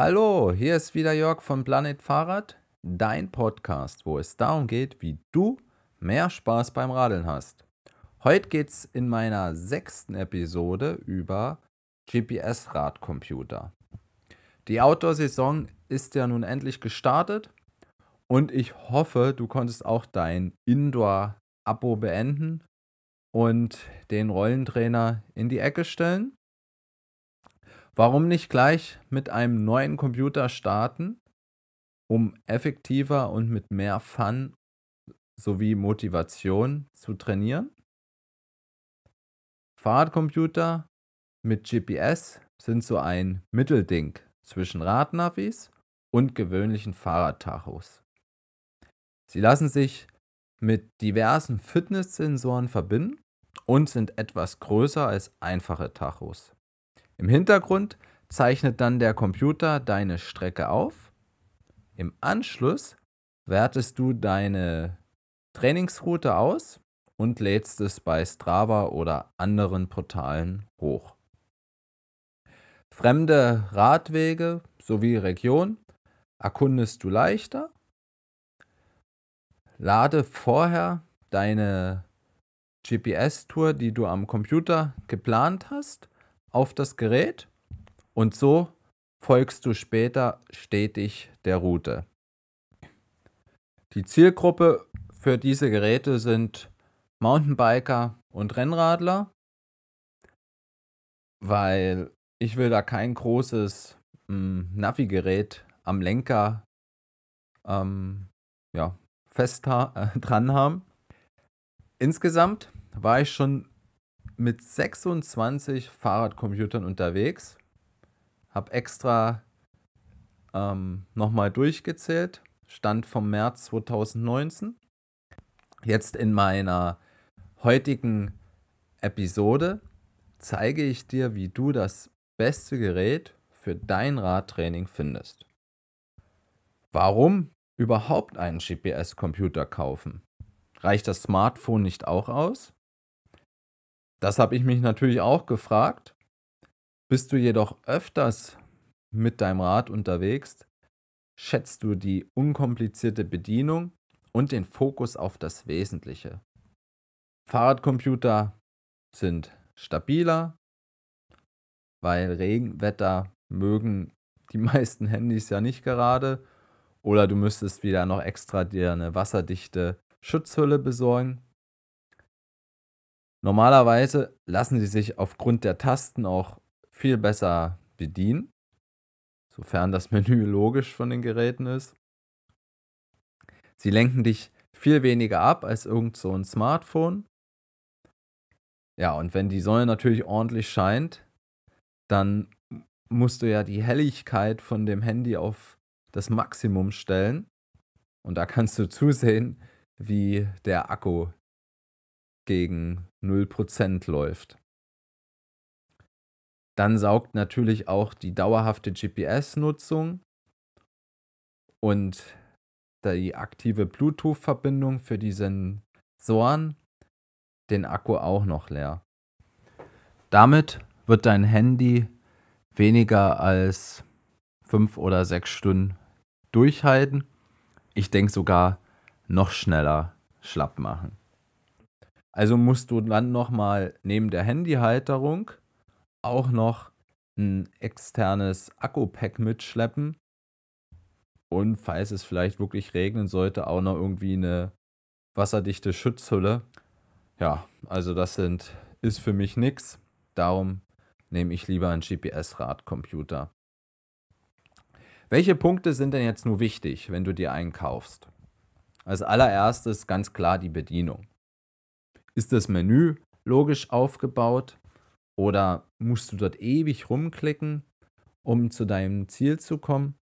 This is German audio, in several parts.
Hallo, hier ist wieder Jörg von Planet Fahrrad, dein Podcast, wo es darum geht, wie du mehr Spaß beim Radeln hast. Heute geht es in meiner sechsten Episode über GPS-Radcomputer. Die Outdoor-Saison ist ja nun endlich gestartet und ich hoffe, du konntest auch dein Indoor-Abo beenden und den Rollentrainer in die Ecke stellen. Warum nicht gleich mit einem neuen Computer starten, um effektiver und mit mehr Fun sowie Motivation zu trainieren? Fahrradcomputer mit GPS sind so ein Mittelding zwischen Radnavis und gewöhnlichen Fahrradtachos. Sie lassen sich mit diversen Fitnesssensoren verbinden und sind etwas größer als einfache Tachos. Im Hintergrund zeichnet dann der Computer deine Strecke auf. Im Anschluss wertest du deine Trainingsroute aus und lädst es bei Strava oder anderen Portalen hoch. Fremde Radwege sowie Regionen erkundest du leichter. Lade vorher deine GPS-Tour, die du am Computer geplant hast, auf das Gerät und so folgst du später stetig der Route. Die Zielgruppe für diese Geräte sind Mountainbiker und Rennradler, weil ich will da kein großes hm, Navi-Gerät am Lenker ähm, ja, fest ha dran haben. Insgesamt war ich schon mit 26 Fahrradcomputern unterwegs. Habe extra ähm, nochmal durchgezählt. Stand vom März 2019. Jetzt in meiner heutigen Episode zeige ich dir, wie du das beste Gerät für dein Radtraining findest. Warum überhaupt einen GPS-Computer kaufen? Reicht das Smartphone nicht auch aus? Das habe ich mich natürlich auch gefragt. Bist du jedoch öfters mit deinem Rad unterwegs, schätzt du die unkomplizierte Bedienung und den Fokus auf das Wesentliche. Fahrradcomputer sind stabiler, weil Regenwetter mögen die meisten Handys ja nicht gerade. Oder du müsstest wieder noch extra dir eine wasserdichte Schutzhülle besorgen. Normalerweise lassen sie sich aufgrund der Tasten auch viel besser bedienen, sofern das Menü logisch von den Geräten ist. Sie lenken dich viel weniger ab als irgend so ein Smartphone. Ja, und wenn die Sonne natürlich ordentlich scheint, dann musst du ja die Helligkeit von dem Handy auf das Maximum stellen. Und da kannst du zusehen, wie der Akku gegen 0% läuft. Dann saugt natürlich auch die dauerhafte GPS-Nutzung und die aktive Bluetooth-Verbindung für die Sensoren den Akku auch noch leer. Damit wird dein Handy weniger als fünf oder sechs Stunden durchhalten. Ich denke sogar noch schneller schlapp machen. Also musst du dann nochmal neben der Handyhalterung auch noch ein externes Akku-Pack mitschleppen. Und falls es vielleicht wirklich regnen sollte, auch noch irgendwie eine wasserdichte Schutzhülle. Ja, also das sind, ist für mich nichts. Darum nehme ich lieber einen GPS-Radcomputer. Welche Punkte sind denn jetzt nur wichtig, wenn du dir einen kaufst? Als allererstes ganz klar die Bedienung. Ist das Menü logisch aufgebaut oder musst du dort ewig rumklicken, um zu deinem Ziel zu kommen?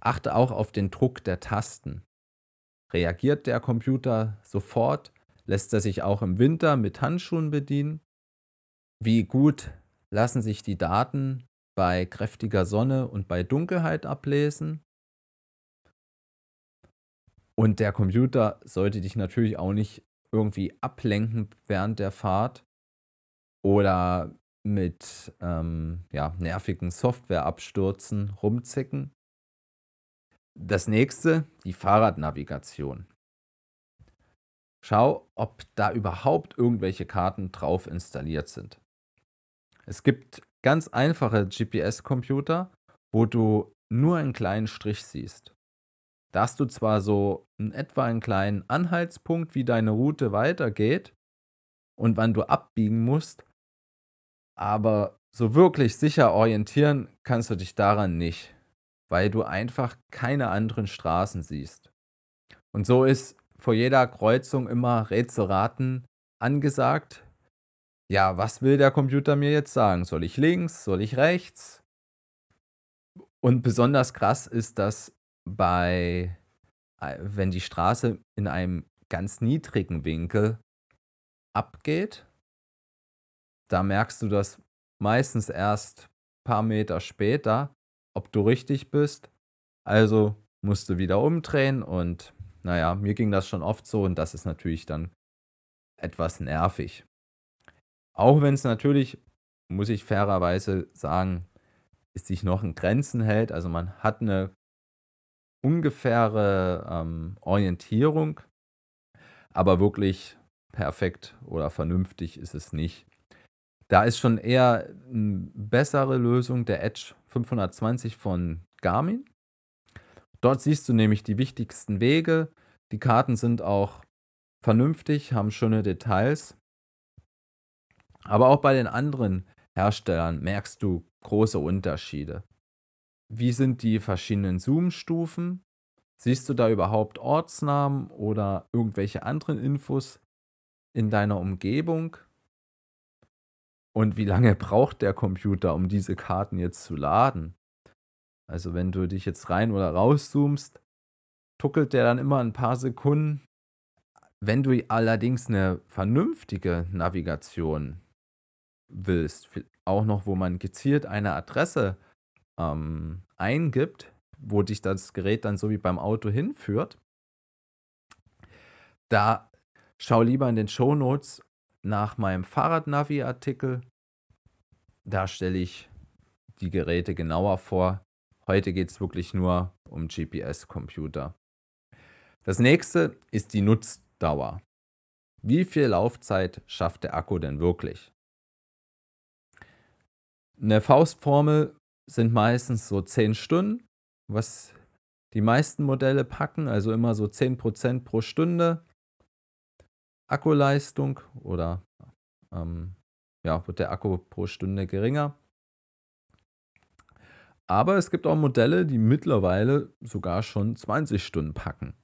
Achte auch auf den Druck der Tasten. Reagiert der Computer sofort? Lässt er sich auch im Winter mit Handschuhen bedienen? Wie gut lassen sich die Daten bei kräftiger Sonne und bei Dunkelheit ablesen? Und der Computer sollte dich natürlich auch nicht irgendwie ablenken während der Fahrt oder mit ähm, ja, nervigen Softwareabstürzen rumzicken. Das nächste, die Fahrradnavigation. Schau, ob da überhaupt irgendwelche Karten drauf installiert sind. Es gibt ganz einfache GPS-Computer, wo du nur einen kleinen Strich siehst. Da hast du zwar so in etwa einen kleinen Anhaltspunkt, wie deine Route weitergeht und wann du abbiegen musst, aber so wirklich sicher orientieren kannst du dich daran nicht, weil du einfach keine anderen Straßen siehst. Und so ist vor jeder Kreuzung immer Rätselraten angesagt. Ja, was will der Computer mir jetzt sagen? Soll ich links? Soll ich rechts? Und besonders krass ist das bei, äh, wenn die Straße in einem ganz niedrigen Winkel abgeht, da merkst du das meistens erst ein paar Meter später, ob du richtig bist. Also musst du wieder umdrehen und naja, mir ging das schon oft so und das ist natürlich dann etwas nervig. Auch wenn es natürlich, muss ich fairerweise sagen, es sich noch in Grenzen hält. Also man hat eine ungefähre ähm, Orientierung, aber wirklich perfekt oder vernünftig ist es nicht. Da ist schon eher eine bessere Lösung der Edge 520 von Garmin. Dort siehst du nämlich die wichtigsten Wege. Die Karten sind auch vernünftig, haben schöne Details. Aber auch bei den anderen Herstellern merkst du große Unterschiede wie sind die verschiedenen Zoom-Stufen? Siehst du da überhaupt Ortsnamen oder irgendwelche anderen Infos in deiner Umgebung? Und wie lange braucht der Computer, um diese Karten jetzt zu laden? Also wenn du dich jetzt rein oder rauszoomst, tuckelt der dann immer ein paar Sekunden. Wenn du allerdings eine vernünftige Navigation willst, auch noch, wo man gezielt eine Adresse äh, ähm, eingibt, wo dich das Gerät dann so wie beim Auto hinführt, da schau lieber in den Shownotes nach meinem Fahrradnavi-Artikel. Da stelle ich die Geräte genauer vor. Heute geht es wirklich nur um GPS-Computer. Das nächste ist die Nutzdauer. Wie viel Laufzeit schafft der Akku denn wirklich? Eine Faustformel sind meistens so 10 Stunden, was die meisten Modelle packen, also immer so 10% pro Stunde Akkuleistung oder ähm, ja, wird der Akku pro Stunde geringer. Aber es gibt auch Modelle, die mittlerweile sogar schon 20 Stunden packen.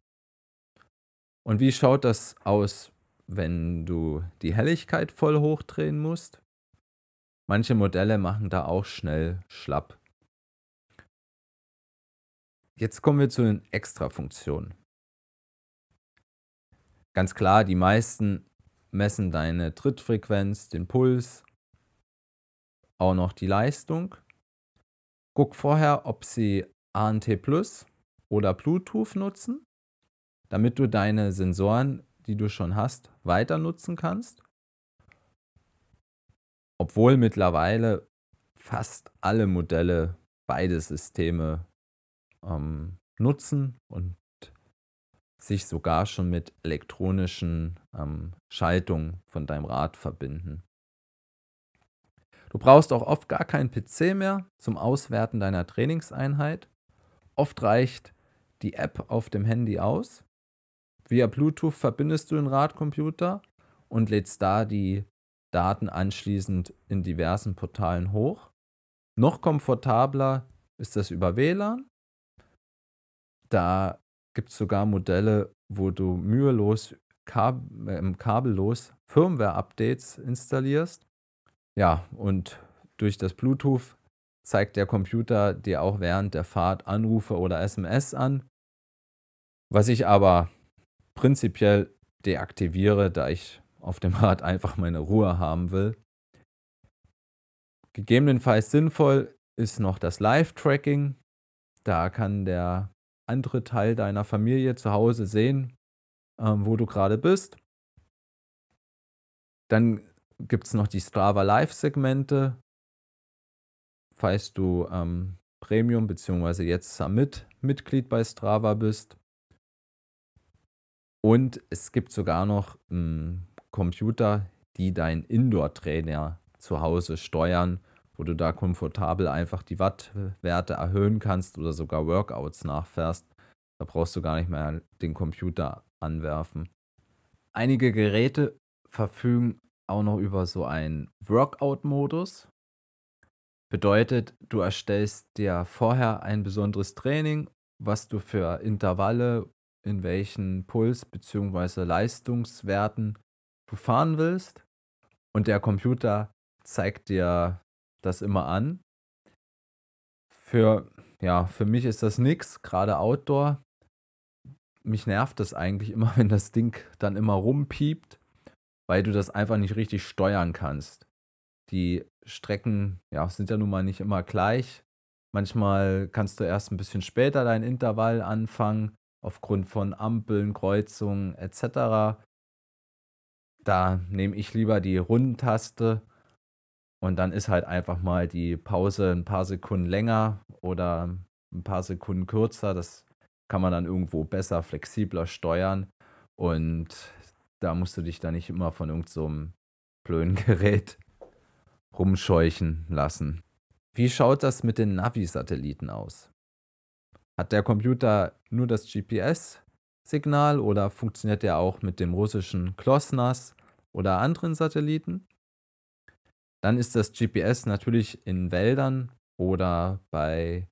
Und wie schaut das aus, wenn du die Helligkeit voll hochdrehen musst? Manche Modelle machen da auch schnell schlapp. Jetzt kommen wir zu den Extra-Funktionen. Ganz klar, die meisten messen deine Trittfrequenz, den Puls, auch noch die Leistung. Guck vorher, ob sie ANT Plus oder Bluetooth nutzen, damit du deine Sensoren, die du schon hast, weiter nutzen kannst obwohl mittlerweile fast alle Modelle beide Systeme ähm, nutzen und sich sogar schon mit elektronischen ähm, Schaltungen von deinem Rad verbinden. Du brauchst auch oft gar keinen PC mehr zum Auswerten deiner Trainingseinheit. Oft reicht die App auf dem Handy aus. Via Bluetooth verbindest du den Radcomputer und lädst da die Daten anschließend in diversen Portalen hoch. Noch komfortabler ist das über WLAN. Da gibt es sogar Modelle, wo du mühelos, kab äh, kabellos Firmware-Updates installierst. Ja, und durch das Bluetooth zeigt der Computer dir auch während der Fahrt Anrufe oder SMS an. Was ich aber prinzipiell deaktiviere, da ich auf dem Rad einfach meine Ruhe haben will. Gegebenenfalls sinnvoll ist noch das Live-Tracking. Da kann der andere Teil deiner Familie zu Hause sehen, ähm, wo du gerade bist. Dann gibt es noch die Strava Live-Segmente. Falls du ähm, Premium bzw. jetzt Summit Mitglied bei Strava bist. Und es gibt sogar noch ein hm, Computer, die dein Indoor-Trainer zu Hause steuern, wo du da komfortabel einfach die Wattwerte erhöhen kannst oder sogar Workouts nachfährst. Da brauchst du gar nicht mehr den Computer anwerfen. Einige Geräte verfügen auch noch über so einen Workout-Modus. Bedeutet, du erstellst dir vorher ein besonderes Training, was du für Intervalle, in welchen Puls- bzw. Leistungswerten du fahren willst und der Computer zeigt dir das immer an. Für, ja, für mich ist das nichts, gerade Outdoor. Mich nervt das eigentlich immer, wenn das Ding dann immer rumpiept, weil du das einfach nicht richtig steuern kannst. Die Strecken ja, sind ja nun mal nicht immer gleich. Manchmal kannst du erst ein bisschen später dein Intervall anfangen, aufgrund von Ampeln, Kreuzungen etc da nehme ich lieber die Rundentaste und dann ist halt einfach mal die Pause ein paar Sekunden länger oder ein paar Sekunden kürzer. Das kann man dann irgendwo besser, flexibler steuern und da musst du dich dann nicht immer von irgendeinem so blöden Gerät rumscheuchen lassen. Wie schaut das mit den Navi-Satelliten aus? Hat der Computer nur das GPS Signal oder funktioniert der auch mit dem russischen Klosnas oder anderen Satelliten? Dann ist das GPS natürlich in Wäldern oder bei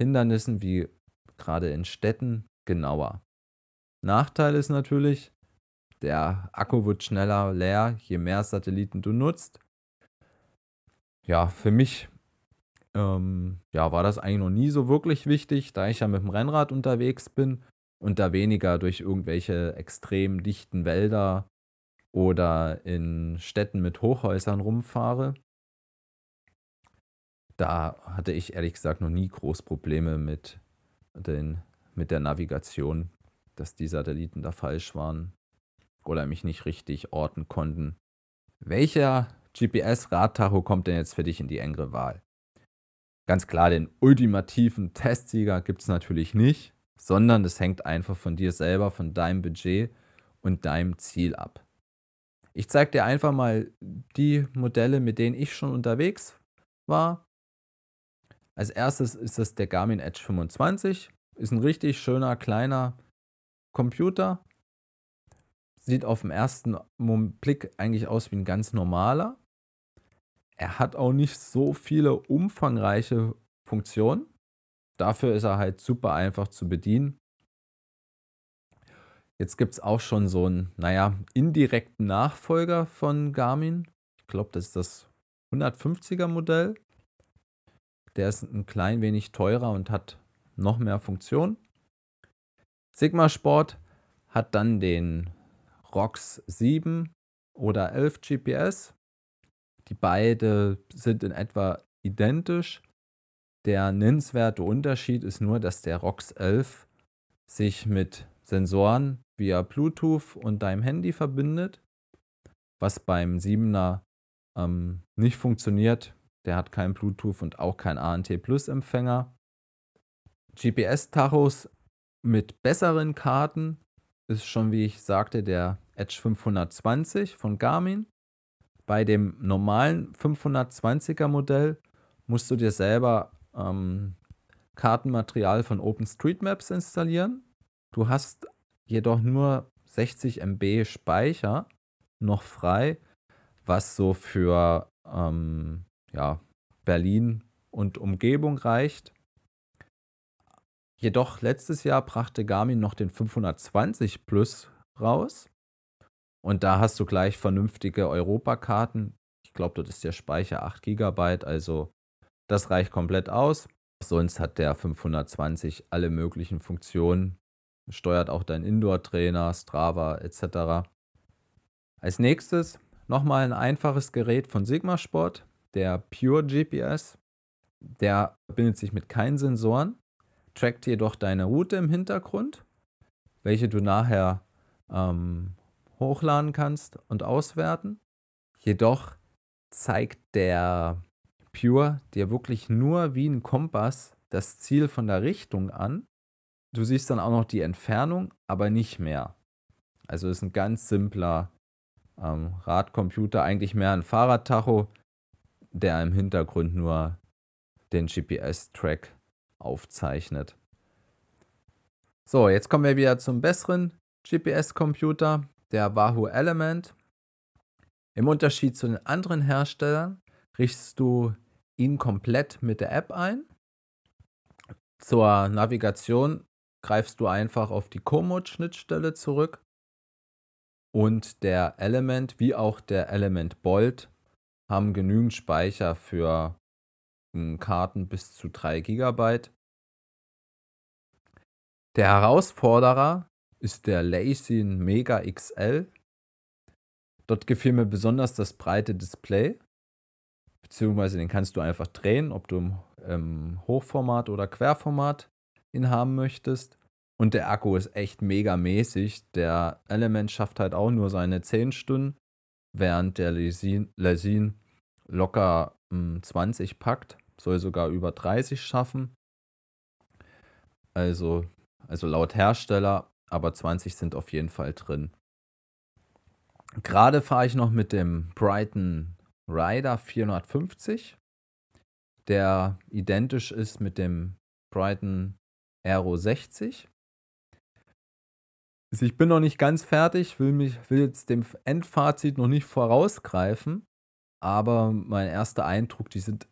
Hindernissen wie gerade in Städten genauer. Nachteil ist natürlich, der Akku wird schneller leer, je mehr Satelliten du nutzt. Ja, für mich ähm, ja, war das eigentlich noch nie so wirklich wichtig, da ich ja mit dem Rennrad unterwegs bin und da weniger durch irgendwelche extrem dichten Wälder oder in Städten mit Hochhäusern rumfahre. Da hatte ich ehrlich gesagt noch nie groß Probleme mit, den, mit der Navigation, dass die Satelliten da falsch waren oder mich nicht richtig orten konnten. Welcher GPS-Radtacho kommt denn jetzt für dich in die engere Wahl? Ganz klar, den ultimativen Testsieger gibt es natürlich nicht sondern es hängt einfach von dir selber, von deinem Budget und deinem Ziel ab. Ich zeige dir einfach mal die Modelle, mit denen ich schon unterwegs war. Als erstes ist das der Garmin Edge 25. Ist ein richtig schöner kleiner Computer. Sieht auf den ersten Blick eigentlich aus wie ein ganz normaler. Er hat auch nicht so viele umfangreiche Funktionen. Dafür ist er halt super einfach zu bedienen. Jetzt gibt es auch schon so einen, naja, indirekten Nachfolger von Garmin. Ich glaube, das ist das 150er Modell. Der ist ein klein wenig teurer und hat noch mehr Funktion. Sigma Sport hat dann den ROX 7 oder 11 GPS. Die beide sind in etwa identisch. Der nennenswerte Unterschied ist nur, dass der ROX 11 sich mit Sensoren via Bluetooth und deinem Handy verbindet, was beim 7er ähm, nicht funktioniert. Der hat kein Bluetooth und auch kein ANT Plus Empfänger. GPS-Tachos mit besseren Karten ist schon, wie ich sagte, der Edge 520 von Garmin. Bei dem normalen 520er Modell musst du dir selber ähm, Kartenmaterial von OpenStreetMaps installieren. Du hast jedoch nur 60 MB Speicher noch frei, was so für ähm, ja, Berlin und Umgebung reicht. Jedoch letztes Jahr brachte Garmin noch den 520 Plus raus. Und da hast du gleich vernünftige Europakarten. Ich glaube, dort ist der Speicher 8 GB, also das reicht komplett aus. Sonst hat der 520 alle möglichen Funktionen, steuert auch deinen Indoor-Trainer, Strava etc. Als nächstes nochmal ein einfaches Gerät von Sigma Sport, der Pure GPS. Der verbindet sich mit keinen Sensoren, trackt jedoch deine Route im Hintergrund, welche du nachher ähm, hochladen kannst und auswerten. Jedoch zeigt der Pure dir wirklich nur wie ein Kompass das Ziel von der Richtung an. Du siehst dann auch noch die Entfernung, aber nicht mehr. Also ist ein ganz simpler ähm, Radcomputer, eigentlich mehr ein Fahrradtacho, der im Hintergrund nur den GPS-Track aufzeichnet. So, jetzt kommen wir wieder zum besseren GPS-Computer, der Wahoo Element. Im Unterschied zu den anderen Herstellern richtest du ihn komplett mit der App ein. Zur Navigation greifst du einfach auf die Komoot-Schnittstelle zurück und der Element wie auch der Element Bolt haben genügend Speicher für hm, Karten bis zu 3 GB. Der Herausforderer ist der Lacin Mega XL. Dort gefiel mir besonders das breite Display beziehungsweise den kannst du einfach drehen, ob du im Hochformat oder Querformat ihn haben möchtest. Und der Akku ist echt mega mäßig. Der Element schafft halt auch nur seine 10 Stunden, während der Lesin, locker 20 hm, packt, soll sogar über 30 schaffen. Also, also laut Hersteller, aber 20 sind auf jeden Fall drin. Gerade fahre ich noch mit dem Brighton Rider 450, der identisch ist mit dem Brighton Aero 60. Ich bin noch nicht ganz fertig, will, mich, will jetzt dem Endfazit noch nicht vorausgreifen, aber mein erster Eindruck, die sind,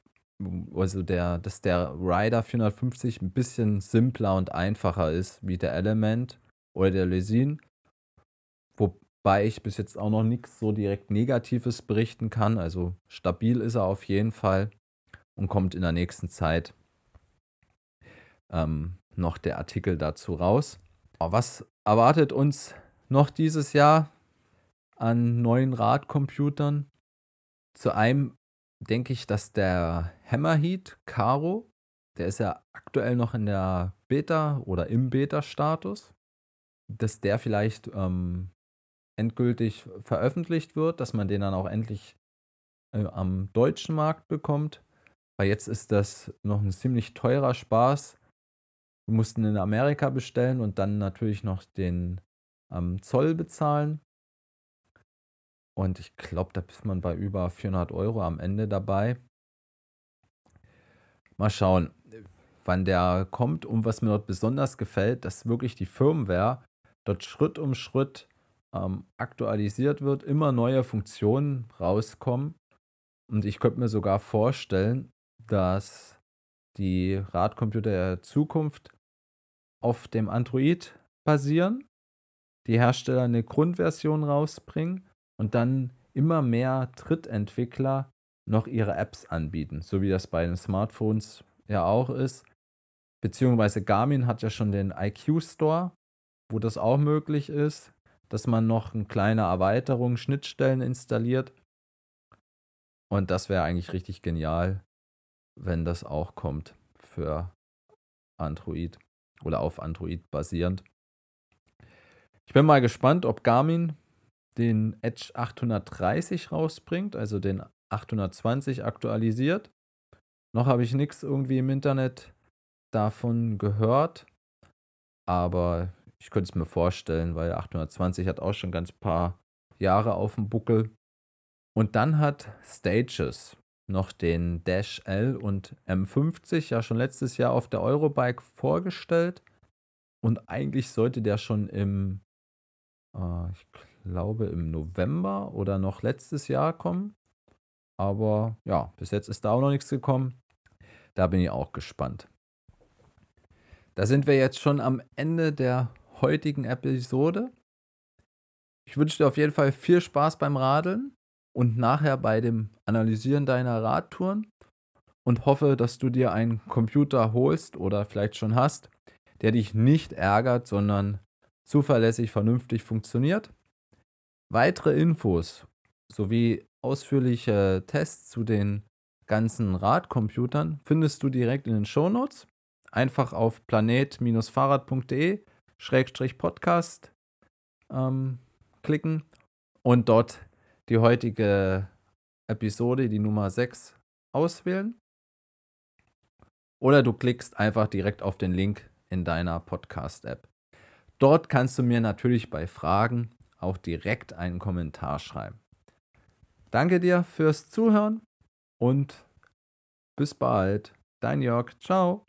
also der, dass der Rider 450 ein bisschen simpler und einfacher ist wie der Element oder der Lesin, wo, wobei ich bis jetzt auch noch nichts so direkt Negatives berichten kann. Also stabil ist er auf jeden Fall und kommt in der nächsten Zeit ähm, noch der Artikel dazu raus. Was erwartet uns noch dieses Jahr an neuen Radcomputern? Zu einem denke ich, dass der Hammerheat Caro, der ist ja aktuell noch in der Beta oder im Beta-Status, dass der vielleicht ähm, endgültig veröffentlicht wird, dass man den dann auch endlich äh, am deutschen Markt bekommt. Weil jetzt ist das noch ein ziemlich teurer Spaß. Wir mussten in Amerika bestellen und dann natürlich noch den ähm, Zoll bezahlen. Und ich glaube, da ist man bei über 400 Euro am Ende dabei. Mal schauen, wann der kommt und was mir dort besonders gefällt, dass wirklich die Firmware dort Schritt um Schritt ähm, aktualisiert wird, immer neue Funktionen rauskommen. Und ich könnte mir sogar vorstellen, dass die Radcomputer der Zukunft auf dem Android basieren, die Hersteller eine Grundversion rausbringen und dann immer mehr Drittentwickler noch ihre Apps anbieten, so wie das bei den Smartphones ja auch ist. Beziehungsweise Garmin hat ja schon den IQ Store, wo das auch möglich ist dass man noch eine kleine Erweiterung, Schnittstellen installiert. Und das wäre eigentlich richtig genial, wenn das auch kommt für Android oder auf Android basierend. Ich bin mal gespannt, ob Garmin den Edge 830 rausbringt, also den 820 aktualisiert. Noch habe ich nichts irgendwie im Internet davon gehört, aber ich könnte es mir vorstellen, weil 820 hat auch schon ganz paar Jahre auf dem Buckel. Und dann hat Stages noch den Dash L und M50 ja schon letztes Jahr auf der Eurobike vorgestellt. Und eigentlich sollte der schon im, äh, ich glaube, im November oder noch letztes Jahr kommen. Aber ja, bis jetzt ist da auch noch nichts gekommen. Da bin ich auch gespannt. Da sind wir jetzt schon am Ende der heutigen Episode. Ich wünsche dir auf jeden Fall viel Spaß beim Radeln und nachher bei dem Analysieren deiner Radtouren und hoffe, dass du dir einen Computer holst oder vielleicht schon hast, der dich nicht ärgert, sondern zuverlässig vernünftig funktioniert. Weitere Infos sowie ausführliche Tests zu den ganzen Radcomputern findest du direkt in den Shownotes. Einfach auf planet-fahrrad.de Schrägstrich Podcast ähm, klicken und dort die heutige Episode, die Nummer 6, auswählen. Oder du klickst einfach direkt auf den Link in deiner Podcast-App. Dort kannst du mir natürlich bei Fragen auch direkt einen Kommentar schreiben. Danke dir fürs Zuhören und bis bald. Dein Jörg. Ciao.